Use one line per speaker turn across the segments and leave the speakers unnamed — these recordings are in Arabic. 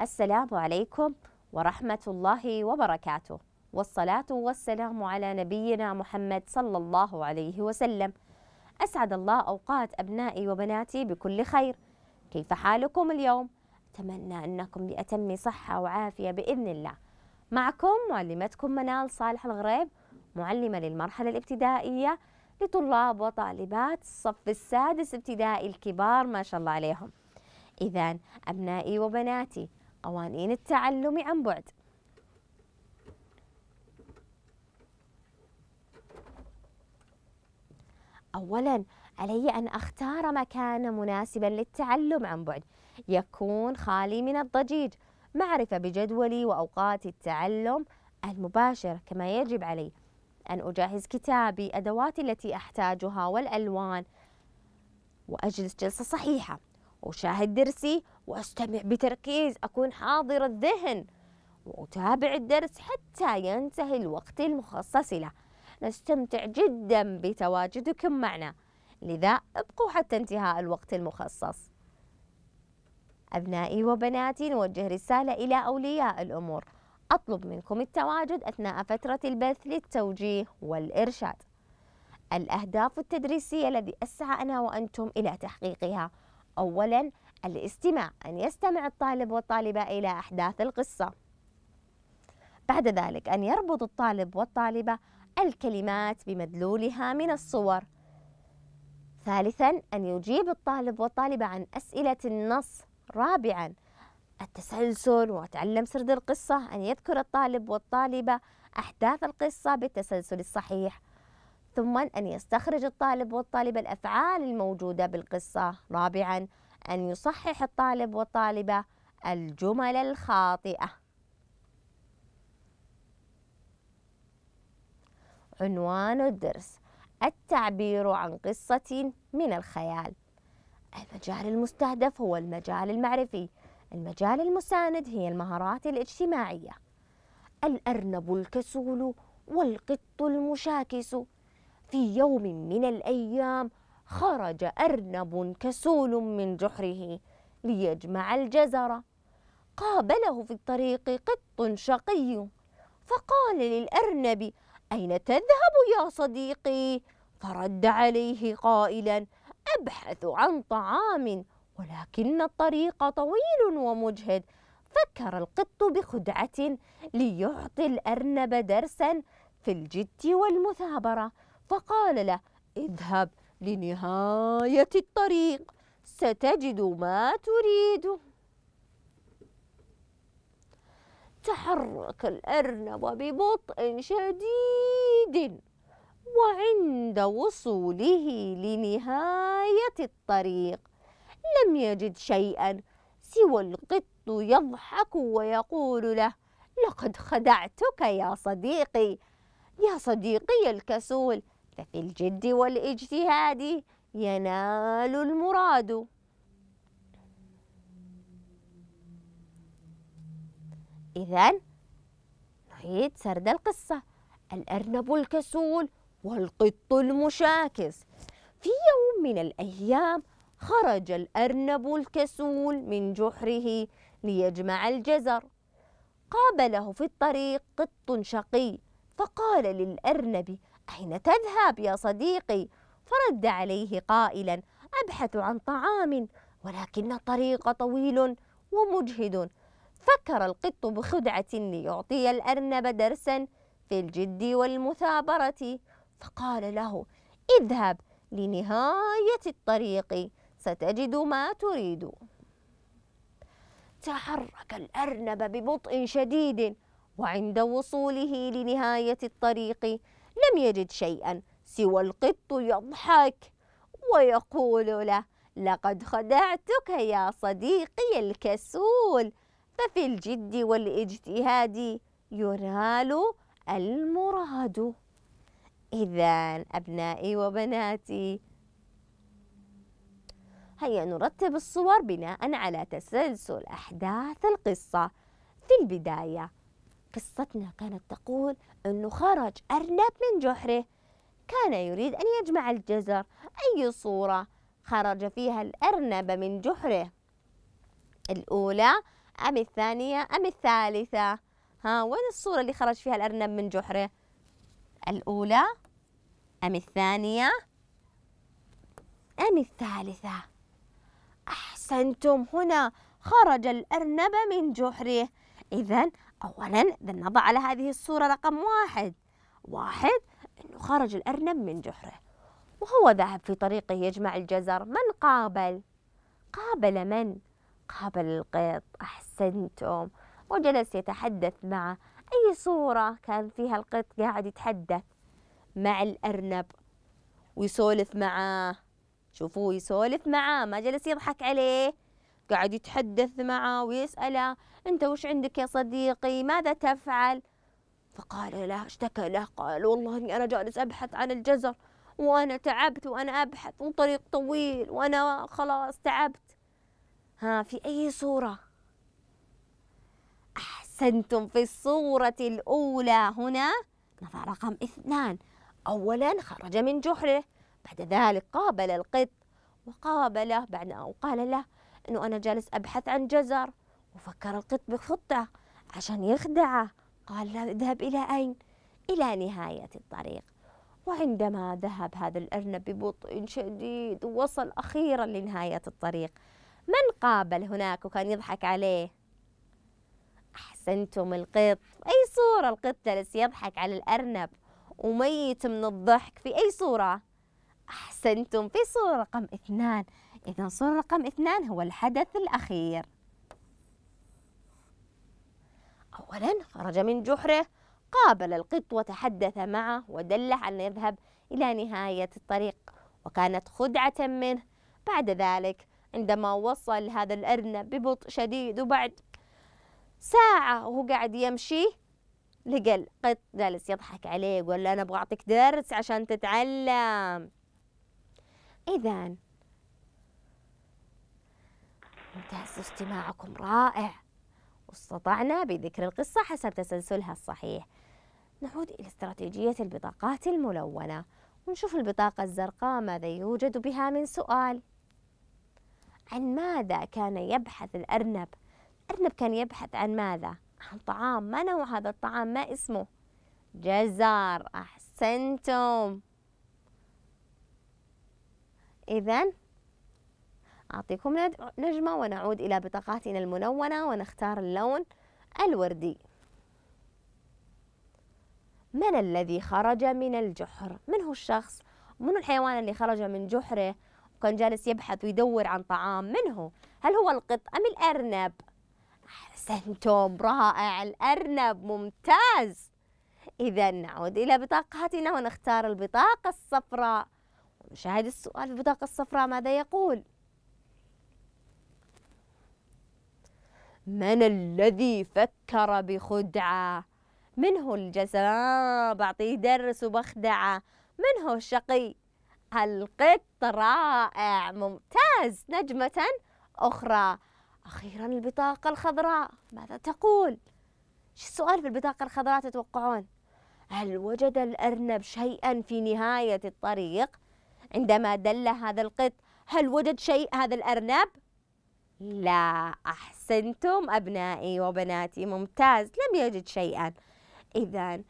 السلام عليكم ورحمة الله وبركاته والصلاة والسلام على نبينا محمد صلى الله عليه وسلم أسعد الله أوقات أبنائي وبناتي بكل خير كيف حالكم اليوم؟ أتمنى أنكم بأتم صحة وعافية بإذن الله معكم معلمتكم منال صالح الغريب معلمة للمرحلة الابتدائية لطلاب وطالبات الصف السادس ابتدائي الكبار ما شاء الله عليهم إذا أبنائي وبناتي قوانين التعلم عن بعد أولاً علي أن أختار مكانا مناسبا للتعلم عن بعد يكون خالي من الضجيج معرفة بجدولي وأوقات التعلم المباشر كما يجب علي أن أجهز كتابي أدواتي التي أحتاجها والألوان وأجلس جلسة صحيحة وأشاهد درسي واستمع بتركيز اكون حاضر الذهن واتابع الدرس حتى ينتهي الوقت المخصص له نستمتع جدا بتواجدكم معنا لذا ابقوا حتى انتهاء الوقت المخصص أبنائي وبناتي نوجه رسالة إلى أولياء الأمور أطلب منكم التواجد أثناء فترة البث للتوجيه والإرشاد الأهداف التدريسية الذي أسعى أنا وأنتم إلى تحقيقها أولاً الاستماع أن يستمع الطالب والطالبة إلى أحداث القصة بعد ذلك أن يربط الطالب والطالبة الكلمات بمدلولها من الصور ثالثا أن يجيب الطالب والطالبة عن أسئلة النص رابعا التسلسل وتعلم سرد القصة أن يذكر الطالب والطالبة أحداث القصة بالتسلسل الصحيح ثم أن يستخرج الطالب والطالبة الأفعال الموجودة بالقصة رابعاً أن يصحح الطالب والطالبة الجمل الخاطئة عنوان الدرس التعبير عن قصة من الخيال المجال المستهدف هو المجال المعرفي المجال المساند هي المهارات الاجتماعية الأرنب الكسول والقط المشاكس في يوم من الأيام خرج أرنب كسول من جحره ليجمع الجزر قابله في الطريق قط شقي فقال للأرنب أين تذهب يا صديقي؟ فرد عليه قائلا أبحث عن طعام ولكن الطريق طويل ومجهد فكر القط بخدعة ليعطي الأرنب درسا في الجد والمثابرة فقال له اذهب لنهاية الطريق ستجد ما تريد تحرك الأرنب ببطء شديد وعند وصوله لنهاية الطريق لم يجد شيئا سوى القط يضحك ويقول له لقد خدعتك يا صديقي يا صديقي الكسول ففي الجد والاجتهاد ينال المراد إذا نعيد سرد القصة الأرنب الكسول والقط المشاكس في يوم من الأيام خرج الأرنب الكسول من جحره ليجمع الجزر قابله في الطريق قط شقي فقال للأرنب أين تذهب يا صديقي؟ فرد عليه قائلا أبحث عن طعام ولكن الطريق طويل ومجهد فكر القط بخدعة ليعطي الأرنب درسا في الجد والمثابرة فقال له اذهب لنهاية الطريق ستجد ما تريد تحرك الأرنب ببطء شديد وعند وصوله لنهاية الطريق لم يجد شيئا سوى القط يضحك ويقول له لقد خدعتك يا صديقي الكسول ففي الجد والاجتهاد ينال المراد إذا أبنائي وبناتي هيا نرتب الصور بناء على تسلسل أحداث القصة في البداية قصتنا كانت تقول أنه خرج أرنب من جحره كان يريد أن يجمع الجزر أي صورة خرج فيها الأرنب من جحره الأولى أم الثانية أم الثالثة ها وين الصورة اللي خرج فيها الأرنب من جحره الأولى أم الثانية أم الثالثة أحسنتم هنا خرج الأرنب من جحره إذا أولا بنضع على هذه الصورة رقم واحد واحد أنه خرج الأرنب من جحره وهو ذهب في طريقه يجمع الجزر من قابل؟ قابل من؟ قابل القط أحسنتم وجلس يتحدث معه أي صورة كان فيها القط قاعد يتحدث مع الأرنب ويسولف معاه شوفوه يسولف معاه ما جلس يضحك عليه قاعد يتحدث معه ويسأله أنت وش عندك يا صديقي ماذا تفعل فقال له اشتكى له قال والله إني أنا جالس أبحث عن الجزر وأنا تعبت وأنا أبحث وطريق طويل وأنا خلاص تعبت ها في أي صورة أحسنتم في الصورة الأولى هنا نظر رقم اثنان أولا خرج من جحره بعد ذلك قابل القط وقابله بعد وقال قال له أنه أنا جالس أبحث عن جزر وفكر القط بخطة عشان يخدعه قال له اذهب إلى أين؟ إلى نهاية الطريق وعندما ذهب هذا الأرنب ببطء شديد ووصل أخيرا لنهاية الطريق من قابل هناك وكان يضحك عليه؟ أحسنتم القط أي صورة القط جالس يضحك على الأرنب وميت من الضحك في أي صورة؟ أحسنتم في صورة رقم اثنان إذا صورة رقم اثنان هو الحدث الأخير أولا خرج من جحره قابل القط وتحدث معه ودله على أن يذهب إلى نهاية الطريق وكانت خدعة منه بعد ذلك عندما وصل هذا الأرنب ببطء شديد وبعد ساعة وهو قاعد يمشي لقى القط جالس يضحك عليه يقول له أنا أبغى أعطيك درس عشان تتعلم إذا ممتاز استماعكم رائع واستطعنا بذكر القصة حسب تسلسلها الصحيح نعود إلى استراتيجية البطاقات الملونة ونشوف البطاقة الزرقاء ماذا يوجد بها من سؤال عن ماذا كان يبحث الأرنب؟ الأرنب كان يبحث عن ماذا؟ عن طعام ما نوع هذا الطعام؟ ما اسمه؟ جزر أحسنتم إذا أعطيكم نجمة ونعود إلى بطاقاتنا الملونة ونختار اللون الوردي من الذي خرج من الجحر؟ من هو الشخص؟ من الحيوان اللي خرج من جحره وكان جالس يبحث ويدور عن طعام؟ من هو؟ هل هو القط أم الأرنب؟ أحسنتم رائع الأرنب ممتاز إذا نعود إلى بطاقاتنا ونختار البطاقة الصفراء ونشاهد السؤال في البطاقة الصفراء ماذا يقول؟ من الذي فكر بخدعة منه الجزام بعطيه درس وبخدعة منه الشقي القط رائع ممتاز نجمة أخرى أخيرا البطاقة الخضراء ماذا تقول؟ شو السؤال في البطاقة الخضراء تتوقعون؟ هل وجد الأرنب شيئا في نهاية الطريق؟ عندما دل هذا القط هل وجد شيء هذا الأرنب؟ لا أحسنتم أبنائي وبناتي ممتاز لم يجد شيئا إذا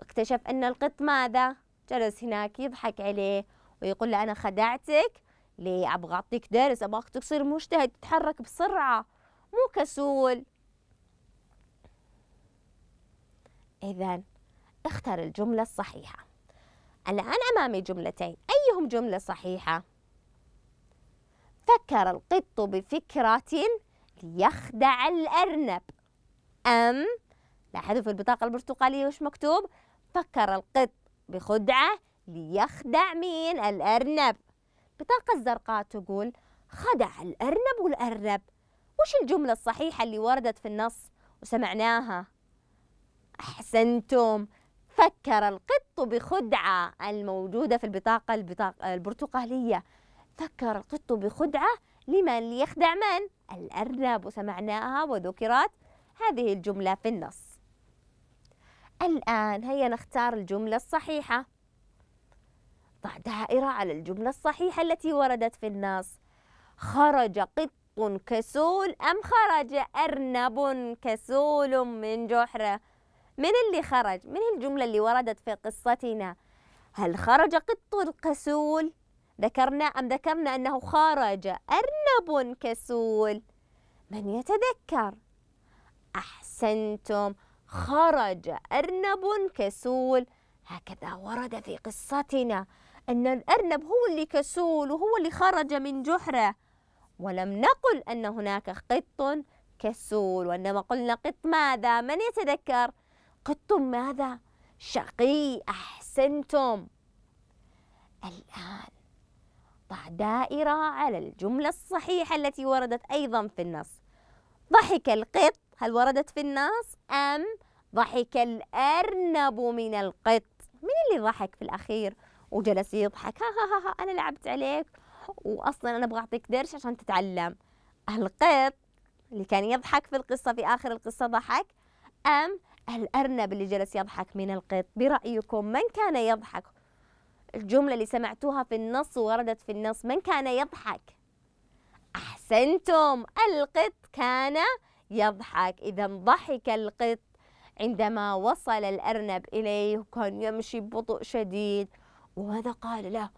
اكتشف أن القط ماذا؟ جلس هناك يضحك عليه ويقول له أنا خدعتك ليه أبغى أعطيك درس أبغى تصير مجتهد تتحرك بسرعة مو كسول إذا اختر الجملة الصحيحة الآن أمامي جملتين أيهم جملة صحيحة؟ فكر القط بفكرة ليخدع الأرنب أم لاحظوا في البطاقة البرتقالية وش مكتوب فكر القط بخدعة ليخدع مين الأرنب البطاقة الزرقاء تقول خدع الأرنب والأرنب وش الجملة الصحيحة اللي وردت في النص وسمعناها أحسنتم فكر القط بخدعة الموجودة في البطاقة البطاقة البرتقالية فكر القط بخدعة لمن ليخدع من؟ الأرنب سمعناها وذكرت هذه الجملة في النص الآن هيا نختار الجملة الصحيحة ضع دائرة على الجملة الصحيحة التي وردت في النص خرج قط كسول أم خرج أرنب كسول من جحره من اللي خرج؟ من الجملة اللي وردت في قصتنا؟ هل خرج قط كسول ذكرنا أم ذكرنا أنه خرج أرنب كسول من يتذكر أحسنتم خرج أرنب كسول هكذا ورد في قصتنا أن الأرنب هو اللي كسول وهو اللي خرج من جحره ولم نقل أن هناك قط كسول وإنما قلنا قط ماذا من يتذكر قط ماذا شقي أحسنتم الآن تقطع دائرة على الجملة الصحيحة التي وردت أيضا في النص ضحك القط هل وردت في النص أم ضحك الأرنب من القط من اللي ضحك في الأخير وجلس يضحك ها ها, ها أنا لعبت عليك وأصلا أنا أبغى أعطيك درس عشان تتعلم القط اللي كان يضحك في القصة في آخر القصة ضحك أم الأرنب اللي جلس يضحك من القط برأيكم من كان يضحك الجملة اللي سمعتوها في النص وردت في النص من كان يضحك أحسنتم القط كان يضحك إذا ضحك القط عندما وصل الأرنب إليه كان يمشي ببطء شديد وماذا قال له؟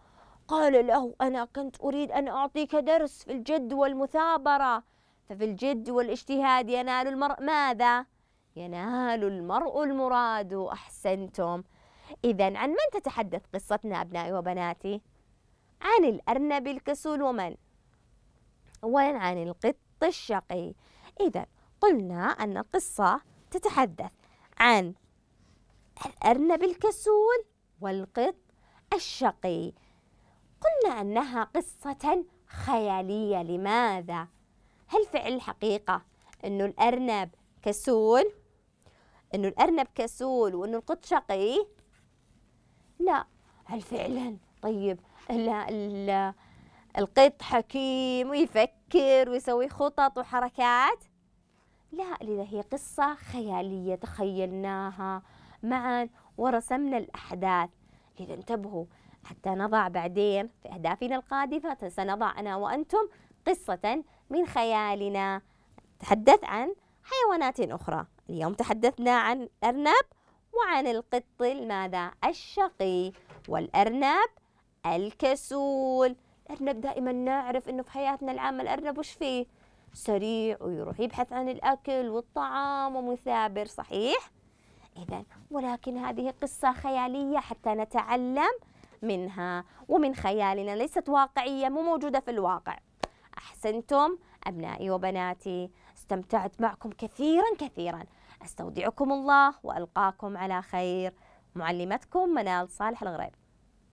قال له أنا كنت أريد أن أعطيك درس في الجد والمثابرة ففي الجد والاجتهاد ينال المرء ماذا؟ ينال المرء المراد أحسنتم إذا عن من تتحدث قصتنا أبنائي وبناتي؟ عن الأرنب الكسول ومن؟ وعن القط الشقي إذا قلنا أن القصة تتحدث عن الأرنب الكسول والقط الشقي قلنا أنها قصة خيالية لماذا؟ هل فعل الحقيقة أنه الأرنب كسول؟ أنه الأرنب كسول وأنه القط شقي؟ لا هل فعلا طيب لا لا القط حكيم ويفكر ويسوي خطط وحركات لا لذا هي قصة خيالية تخيلناها معا ورسمنا الأحداث لذا انتبهوا حتى نضع بعدين في أهدافنا القادمة سنضع أنا وأنتم قصة من خيالنا تحدث عن حيوانات أخرى اليوم تحدثنا عن أرنب وعن القط ماذا الشقي والأرنب الكسول الأرنب دائما نعرف أنه في حياتنا العامة الأرنب وش فيه سريع ويروح يبحث عن الأكل والطعام ومثابر صحيح؟ إذا ولكن هذه قصة خيالية حتى نتعلم منها ومن خيالنا ليست واقعية مو موجودة في الواقع أحسنتم أبنائي وبناتي استمتعت معكم كثيرا كثيرا استودعكم الله والقاكم على خير معلمتكم منال صالح الغريب